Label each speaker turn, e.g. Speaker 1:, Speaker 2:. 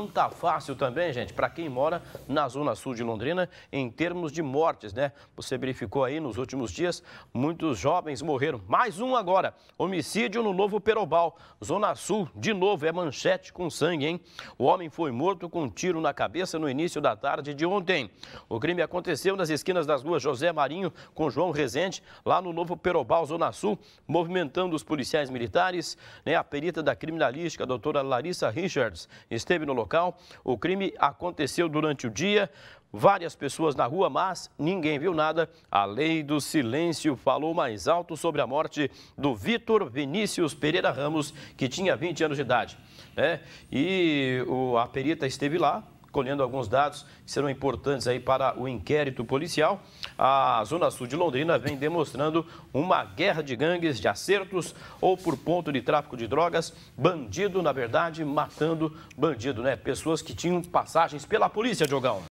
Speaker 1: não está fácil também, gente, para quem mora na zona sul de Londrina, em termos de mortes, né? Você verificou aí nos últimos dias, muitos jovens morreram. Mais um agora, homicídio no Novo Perobal, zona sul, de novo é manchete com sangue, hein? O homem foi morto com um tiro na cabeça no início da tarde de ontem. O crime aconteceu nas esquinas das ruas José Marinho com João Rezende, lá no Novo Perobal, zona sul, movimentando os policiais militares, né? A perita da criminalística, a doutora Larissa Richards, esteve no local local. O crime aconteceu durante o dia. Várias pessoas na rua, mas ninguém viu nada. A lei do silêncio falou mais alto sobre a morte do Vitor Vinícius Pereira Ramos, que tinha 20 anos de idade. Né? E o, a perita esteve lá, colhendo alguns dados que serão importantes aí para o inquérito policial. A Zona Sul de Londrina vem demonstrando uma guerra de gangues, de acertos ou por ponto de tráfico de drogas, bandido, na verdade, matando bandido, né? Pessoas que tinham passagens pela polícia, Diogão.